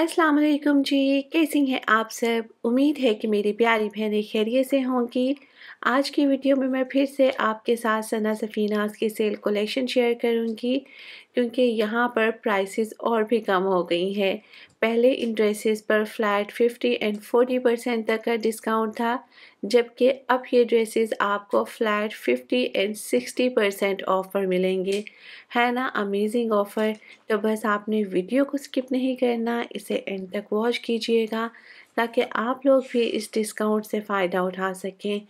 अस्सलाम वालेकुम जी कैसी हैं आप सब उम्मीद है कि मेरी प्यारी बहनें खैरियत से होंगी आज की वीडियो में मैं फिर से आपके साथ सना सफ़ीनास की सेल कलेक्शन शेयर करूंगी क्योंकि यहाँ पर प्राइसेस और भी कम हो गई हैं पहले इन ड्रेसेस पर फ्लैट 50 एंड 40 परसेंट तक का डिस्काउंट था जबकि अब ये ड्रेसेस आपको फ्लैट 50 एंड 60 परसेंट ऑफ़र मिलेंगे है ना अमेजिंग ऑफ़र तो बस आपने वीडियो को स्किप नहीं करना इसे एंड तक वॉच कीजिएगा ताकि आप लोग भी इस डिस्काउंट से फ़ायदा उठा सकें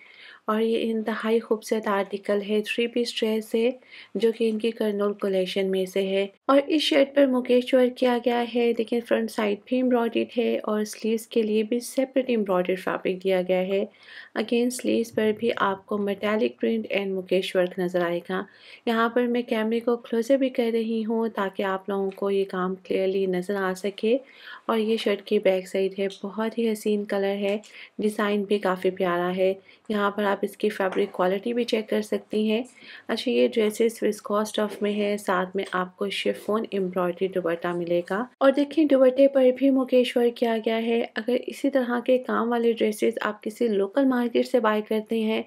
और ये इंतहाई खूबसूरत आर्टिकल है थ्री पीस ड्रेस है जो कि इनकी कर्नोल कलेक्शन में से है और इस शर्ट पर मुकेश वर्क किया गया है लेकिन फ्रंट साइड भी एम्ब्रॉयड है और स्लीव्स के लिए भी सेपरेट एम्ब्रॉयड फैब्रिक दिया गया है अगेन स्लीव्स पर भी आपको metallic print and mukaish work नज़र आएगा यहाँ पर मैं कैमरे को क्लोजर भी कर रही हूँ ताकि आप लोगों को ये काम क्लियरली नज़र आ सके और ये शर्ट की बैक साइड है बहुत ही हसीन कलर है डिज़ाइन भी काफ़ी प्यारा है यहाँ पर आप आप इसकी फैब्रिक क्वालिटी भी चेक कर सकती हैं अच्छा ये ड्रेसेस विस्कॉस स्टफ में है साथ में आपको शिफोन एम्ब्रॉयडरी दुबट्टा मिलेगा और देखिए दुबट्टे पर भी मुकेश वर्क किया गया है अगर इसी तरह के काम वाले ड्रेसेस आप किसी लोकल मार्केट से बाय करते हैं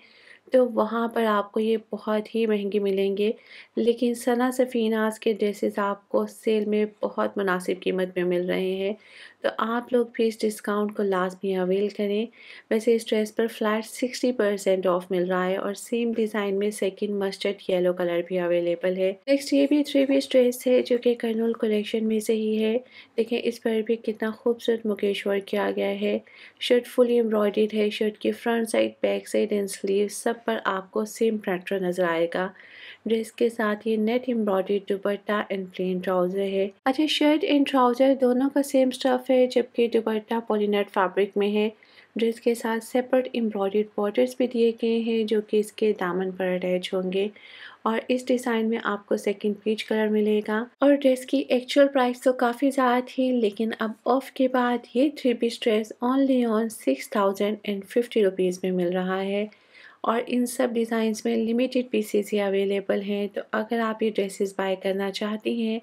तो वहाँ पर आपको ये बहुत ही महंगे मिलेंगे लेकिन सना सफ़ीनास के ड्रेसेस आपको सेल में बहुत मुनासिब कीमत में मिल रहे हैं तो आप लोग भी इस डिस्काउंट को लाजमी अवेल करें वैसे इस ड्रेस पर फ्लैट सिक्सटी परसेंट ऑफ मिल रहा है और सेम डिज़ाइन में सेकंड मस्टर्ड येलो कलर भी अवेलेबल है नेक्स्ट ये भी थ्री पीस ड्रेस है जो कि कर्नूल कलेक्शन में से ही है देखें इस पर भी कितना खूबसूरत मुकेश वर्क किया गया है शर्ट फुली एम्ब्रॉयड है शर्ट की front side back side and sleeve सब पर आपको सेम पैटर्न नज़र आएगा ड्रेस के साथ ये net embroidery dupatta and plain trouser है अच्छा शर्ट एंड ट्राउज़र दोनों का सेम स्टफ है जबकि दुपट्टा पोलिनेट फैब्रिक में है ड्रेस के साथ सेपरेट एम्ब्रॉयड बॉर्डर्स भी दिए गए हैं जो कि इसके दामन पर अटैच होंगे और इस डिज़ाइन में आपको सेकंड पीच कलर मिलेगा और ड्रेस की एक्चुअल प्राइस तो काफ़ी ज़्यादा थी लेकिन अब ऑफ के बाद ये three piece dress only on six thousand and fifty rupees में मिल रहा है और इन सब डिज़ाइंस में लिमिटेड पीसेस ही अवेलेबल हैं तो अगर आप ये ड्रेसेस बाय करना चाहती हैं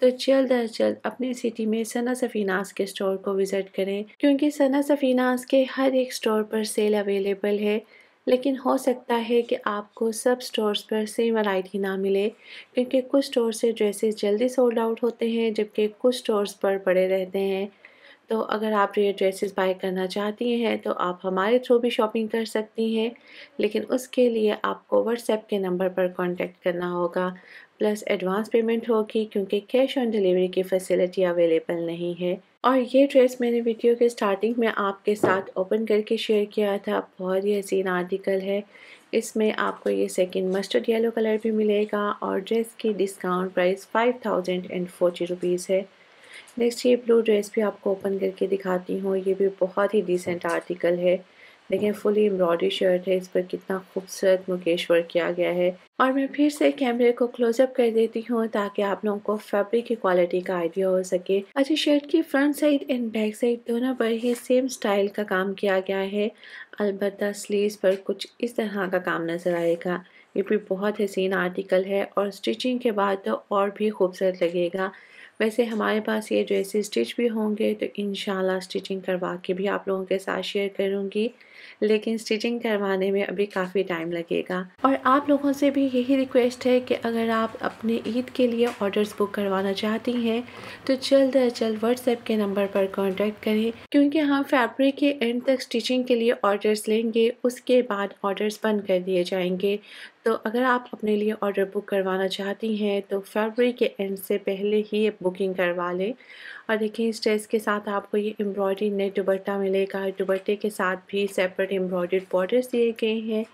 तो जल्द अज जल्द अपने सिटी में सना सफ़ीनास के स्टोर को विज़िट करें क्योंकि सना सफ़ीनास के हर एक स्टोर पर सेल अवेलेबल है लेकिन हो सकता है कि आपको सब स्टोर्स पर सेम वैरायटी ना मिले क्योंकि कुछ स्टोर से ड्रेसेस जल्दी सोल्ड आउट होते हैं जबकि कुछ स्टोर्स पर पड़े रहते हैं तो अगर आप ये ड्रेसेस बाय करना चाहती हैं तो आप हमारे थ्रू भी शॉपिंग कर सकती हैं लेकिन उसके लिए आपको व्हाट्सएप के नंबर पर कांटेक्ट करना होगा प्लस एडवांस पेमेंट होगी क्योंकि कैश ऑन डिलीवरी की फैसिलिटी अवेलेबल नहीं है और ये ड्रेस मैंने वीडियो के स्टार्टिंग में आपके साथ ओपन करके शेयर किया था बहुत ही हसीन आर्टिकल है इसमें आपको ये सेकंड मस्टर्ड येलो कलर भी मिलेगा और ड्रेस की discount price five thousand and forty rupees है नेक्स्ट ये ब्लू ड्रेस भी आपको ओपन करके दिखाती हूँ ये भी बहुत ही डिसेंट आर्टिकल है देखें फुली एम्ब्रॉयडरी शर्ट है इस पर कितना खूबसूरत मुकेश वर्क किया गया है और मैं फिर से कैमरे को क्लोजअप कर देती हूँ ताकि आप लोगों को फैब्रिक की क्वालिटी का आइडिया हो सके अच्छा शर्ट की front side and back side दोनों पर ही सेम स्टाइल का काम किया गया है अलबत् स्लीव पर कुछ इस तरह का काम नजर आएगा ये भी बहुत हसीन आर्टिकल है और स्टिचिंग के बाद तो और भी खूबसूरत लगेगा वैसे हमारे पास ये ड्रेसेस स्टिच भी होंगे तो इन स्टिचिंग करवा के भी आप लोगों के साथ शेयर करूँगी लेकिन स्टिचिंग करवाने में अभी काफ़ी टाइम लगेगा और आप लोगों से भी यही रिक्वेस्ट है कि अगर आप अपने ईद के लिए ऑर्डर्स बुक करवाना चाहती हैं तो जल्द अज जल्द व्हाट्सएप के नंबर पर कॉन्टेक्ट करें क्योंकि हम फैब्रिक के एंड तक स्टिचिंग के लिए ऑर्डर्स लेंगे उसके बाद ऑर्डर्स बंद कर दिए जाएंगे तो अगर आप अपने लिए ऑर्डर बुक करवाना चाहती हैं तो फेबरी के एंड से पहले ही बुक बुकिंग करवा लें और देखिए इस ड्रेस के साथ आपको ये एम्ब्रॉयडरी नेट दुबट्टा मिलेगा दुबट्टे के साथ भी सेपरेट एम्ब्रॉयडर्ड बॉर्डर्स दिए गए हैं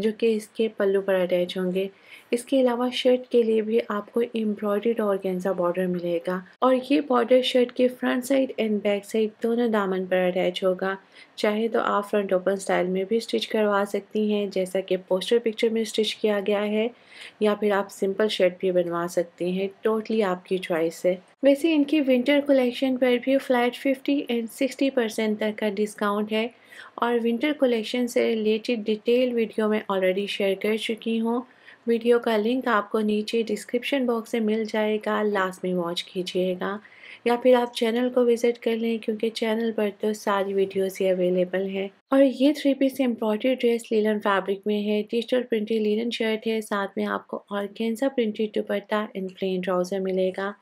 जो कि इसके पल्लू पर अटैच होंगे इसके अलावा शर्ट के लिए भी आपको एम्ब्रॉयड ऑर्गेन्जा बॉर्डर मिलेगा और ये बॉर्डर शर्ट के front side and back side दोनों दामन पर अटैच होगा चाहे तो आप फ्रंट ओपन स्टाइल में भी स्टिच करवा सकती हैं जैसा कि पोस्टर पिक्चर में स्टिच किया गया है या फिर आप सिंपल शर्ट भी बनवा सकती हैं टोटली आपकी चॉइस है वैसे इनकी विंटर कलेक्शन पर भी फ्लैट 50 एंड 60 परसेंट तक का डिस्काउंट है और विंटर कलेक्शन से रिलेटेड डिटेल वीडियो में ऑलरेडी शेयर कर चुकी हूँ वीडियो का लिंक आपको नीचे डिस्क्रिप्शन बॉक्स में मिल जाएगा लास्ट में वॉच कीजिएगा या फिर आप चैनल को विज़िट कर लें क्योंकि चैनल पर तो सारी वीडियोस ही अवेलेबल हैं और ये three piece embroidery dress linen fabric में है डिजिटल प्रिंटेड लीलन शर्ट है साथ में आपको और कैंसा printed dupatta and plain trouser मिलेगा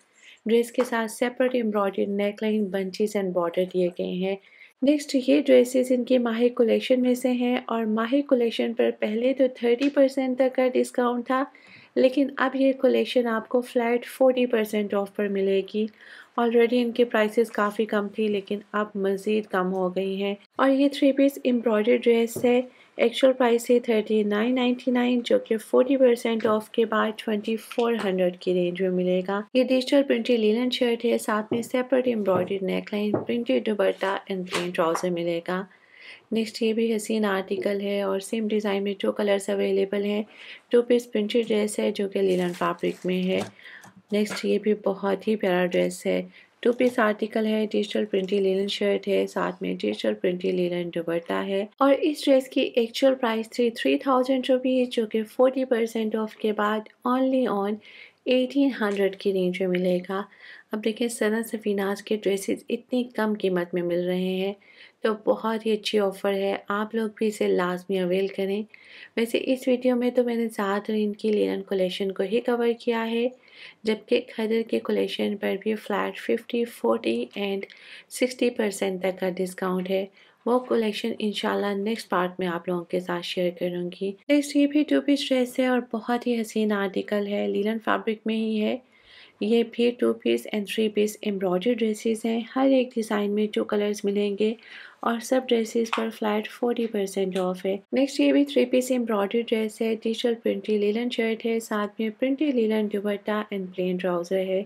ड्रेस के साथ separate embroidery neckline bunches and border दिए गए हैं नेक्स्ट ये ड्रेसेस इनके माहे कलेक्शन में से हैं और माहिर कलेक्शन पर पहले तो थर्टी परसेंट तक का डिस्काउंट था लेकिन अब ये कलेक्शन आपको फ्लैट फोर्टी परसेंट ऑफ पर मिलेगी ऑलरेडी इनके प्राइसेस काफ़ी कम थी लेकिन अब मज़ीद कम हो गई हैं और ये थ्री पीस एम्ब्रॉयडर ड्रेस है एक्चुअल प्राइस है थर्टी नाइन नाइन्टी नाइन जो कि फोर्टी परसेंट ऑफ के बाद ट्वेंटी फोर हंड्रेड की रेंज में मिलेगा ये डिजिटल प्रिंटेड लीलन शर्ट है साथ में separate embroidery neckline printed dupatta and plain trouser मिलेगा नेक्स्ट ये भी हसीन आर्टिकल है और सेम डिज़ाइन में जो कलर्स अवेलेबल हैं टू पीस प्रिंटेड ड्रेस है जो कि लीलन फैब्रिक में है नेक्स्ट ये भी बहुत ही प्यारा ड्रेस है टू पीस आर्टिकल है डिजिटल प्रिंटी लेलन शर्ट है साथ में डिजिटल प्रिंटी लेलन दुबट्टा है और इस ड्रेस की एक्चुअल प्राइस थी थ्री थाउजेंड रुपीज़ जो कि फोर्टी परसेंट ऑफ के बाद ओनली ऑन एटीन हंड्रेड की रेंज में मिलेगा अब देखिए सना सफीनाज के ड्रेसेस इतनी कम कीमत में मिल रहे हैं तो बहुत ही अच्छी ऑफ़र है आप लोग भी इसे लाजमी अवेल करें वैसे इस वीडियो में तो मैंने ज़्यादातर इनकी लेलन कलेक्शन को ही कवर किया है जबकि खदर के कलेक्शन पर भी फ्लैट 50, 40 एंड 60 परसेंट तक का डिस्काउंट है वो कलेक्शन इंशाल्लाह नेक्स्ट पार्ट में आप लोगों के साथ शेयर करूँगी नेक्स्ट ये भी टू पीस ड्रेस है और बहुत ही हसीन आर्टिकल है लीलन फैब्रिक में ही है ये भी two piece and three piece embroidery dresses हैं हर एक डिज़ाइन में टू कलर्स मिलेंगे और सब ड्रेसेस पर फ्लैट 40 परसेंट ऑफ है नेक्स्ट ये भी थ्री पीस एम्ब्रॉयडरी ड्रेस है डिजिटल प्रिंटी लीलन शर्ट है साथ में printed linen dupatta and plain trouser है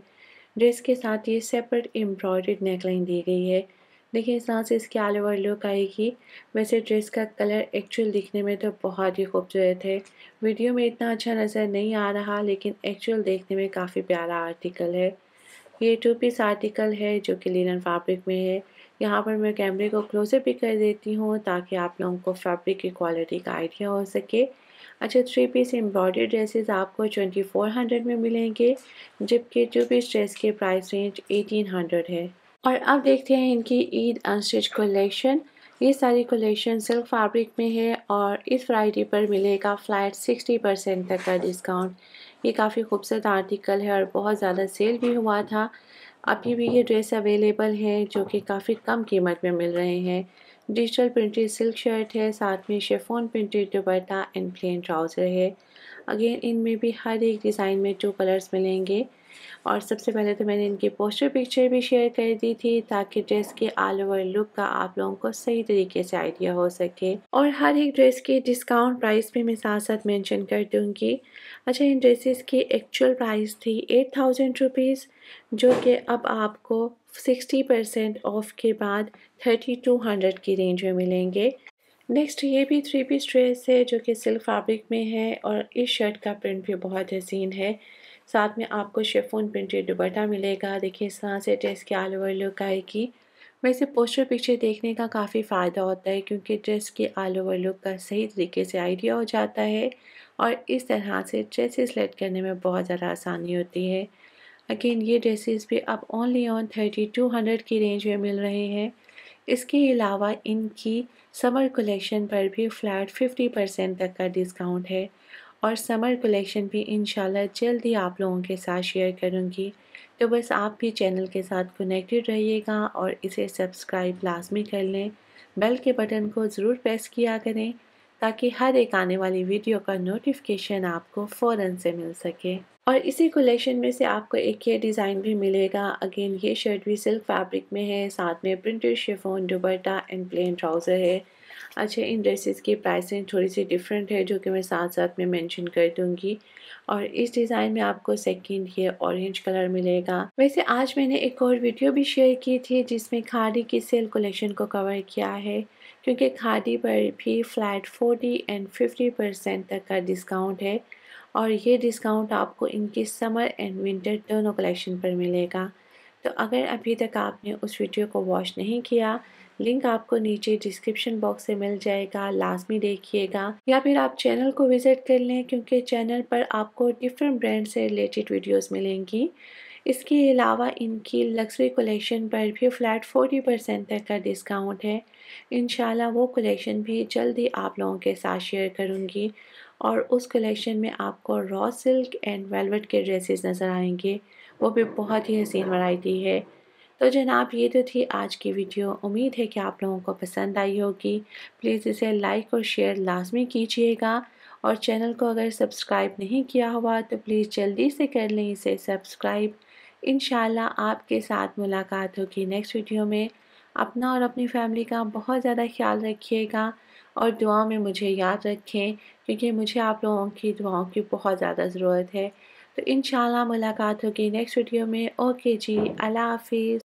ड्रेस के साथ ये सेपरेट एम्ब्रॉयड नेकलाइन दी गई है देखिए इस तरह से इसकी आल ओवर लुक आएगी वैसे ड्रेस का कलर एक्चुअल दिखने में तो बहुत ही खूबसूरत है वीडियो में इतना अच्छा नज़र नहीं आ रहा लेकिन एक्चुअल देखने में काफ़ी प्यारा आर्टिकल है ये टू पीस आर्टिकल है जो कि लिनन फैब्रिक में है यहाँ पर मैं कैमरे को क्लोजअप भी कर देती हूँ ताकि आप लोगों को फैब्रिक की क्वालिटी का आइडिया हो सके अच्छा थ्री पीस एम्ब्रॉयडरी ड्रेसेस आपको ट्वेंटी फोर हंड्रेड में मिलेंगे जबकि टू पीस ड्रेस के प्राइस रेंज एटीन हंड्रेड है और अब देखते हैं इनकी ईद अनस्टिच कलेक्शन ये सारी कलेक्शन सिल्क फैब्रिक में है और इस फ्राइडे पर मिलेगा फ्लैट 60 परसेंट तक का डिस्काउंट ये काफ़ी खूबसूरत आर्टिकल है और बहुत ज़्यादा सेल भी हुआ था अभी भी ये ड्रेस अवेलेबल है जो कि काफ़ी कम कीमत में मिल रहे हैं डिजिटल प्रिंटेड सिल्क शर्ट है साथ में chiffon printed dupatta and plain trouser है अगेन इनमें भी हर एक डिज़ाइन में टू कलर्स मिलेंगे और सबसे पहले तो मैंने इनकी पोस्टर पिक्चर भी शेयर कर दी थी ताकि ड्रेस के ऑल ओवर लुक का आप लोगों को सही तरीके से आइडिया हो सके और हर एक ड्रेस के डिस्काउंट प्राइस भी मैं साथ साथ मैंशन कर दूँगी अच्छा इन ड्रेसेस की एक्चुअल प्राइस थी एट थाउजेंड रुपीज़ जो कि अब आपको सिक्सटी परसेंट ऑफ के बाद थर्टी टू हंड्रेड की रेंज में मिलेंगे नेक्स्ट ये भी थ्री पीस ड्रेस है जो कि सिल्क फैब्रिक में है और इस शर्ट का प्रिंट भी बहुत हसीन है साथ में आपको शेफोन प्रिंटेड दुपट्टा मिलेगा देखिए इस तरह से ड्रेस की आल ओवर लुक आएगी वैसे पोस्टर पिक्चर देखने का काफ़ी फ़ायदा होता है क्योंकि ड्रेस की ऑल ओवर लुक का सही तरीके से आइडिया हो जाता है और इस तरह से ड्रेसेस सेलेक्ट करने में बहुत ज़्यादा आसानी होती है अगेन ये ड्रेसेस भी अब only on thirty two hundred की रेंज में मिल रहे हैं इसके अलावा इनकी समर कलेक्शन पर भी फ्लैट 50 परसेंट तक का डिस्काउंट है और समर कलेक्शन भी इन जल्द ही आप लोगों के साथ शेयर करूँगी तो बस आप भी चैनल के साथ कनेक्टेड रहिएगा और इसे सब्सक्राइब लाजमी कर लें बेल के बटन को ज़रूर प्रेस किया करें ताकि हर एक आने वाली वीडियो का नोटिफिकेशन आपको फ़ौर से मिल सके और इसी कलेक्शन में से आपको एक ये डिज़ाइन भी मिलेगा अगेन ये शर्ट भी सिल्क फैब्रिक में है साथ में printed chiffon dupatta and plain trouser है अच्छा इन ड्रेसेस की प्राइसिंग थोड़ी सी डिफरेंट है जो कि मैं साथ साथ में मेंशन कर दूंगी और इस डिज़ाइन में आपको सेकंड ये ऑरेंज कलर मिलेगा वैसे आज मैंने एक और वीडियो भी शेयर की थी जिसमें खादी की सेल कलेक्शन को कवर किया है क्योंकि खादी पर भी flat forty and fifty percent तक का डिस्काउंट है और ये डिस्काउंट आपको इनके समर एंड विंटर दोनों कलेक्शन पर मिलेगा तो अगर अभी तक आपने उस वीडियो को वॉच नहीं किया लिंक आपको नीचे डिस्क्रिप्शन बॉक्स से मिल जाएगा लाजमी देखिएगा या फिर आप चैनल को विज़िट कर लें क्योंकि चैनल पर आपको डिफरेंट ब्रांड से रिलेटेड वीडियोस मिलेंगी इसके अलावा इनकी लग्जरी कलेक्शन पर भी फ्लैट 40 परसेंट तक का डिस्काउंट है इन वो कलेक्शन भी जल्द ही आप लोगों के साथ शेयर करूँगी और उस कलेक्शन में आपको रॉ सिल्क एंड वेलवेट के ड्रेसेस नज़र आएंगे वो भी बहुत ही हसीन वैरायटी है तो जनाब ये तो थी आज की वीडियो उम्मीद है कि आप लोगों को पसंद आई होगी प्लीज़ इसे लाइक और शेयर लाजमी कीजिएगा और चैनल को अगर सब्सक्राइब नहीं किया हुआ तो प्लीज़ जल्दी से कर लें इसे सब्सक्राइब इन आपके साथ मुलाकात होगी नेक्स्ट वीडियो में अपना और अपनी फैमिली का बहुत ज़्यादा ख्याल रखिएगा और दुआ में मुझे याद रखें क्योंकि मुझे आप लोगों की दुआओं की बहुत ज़्यादा ज़रूरत है तो इन मुलाकात होगी नेक्स्ट वीडियो में ओके जी अल्लाह हाफिज़